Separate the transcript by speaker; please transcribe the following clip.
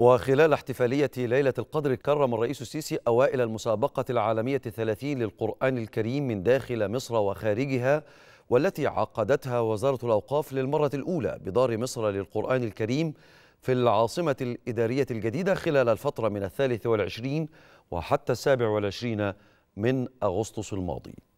Speaker 1: وخلال احتفالية ليلة القدر كرم الرئيس السيسي أوائل المسابقة العالمية الثلاثين للقرآن الكريم من داخل مصر وخارجها والتي عقدتها وزارة الأوقاف للمرة الأولى بدار مصر للقرآن الكريم في العاصمة الإدارية الجديدة خلال الفترة من الثالث والعشرين وحتى السابع والعشرين من أغسطس الماضي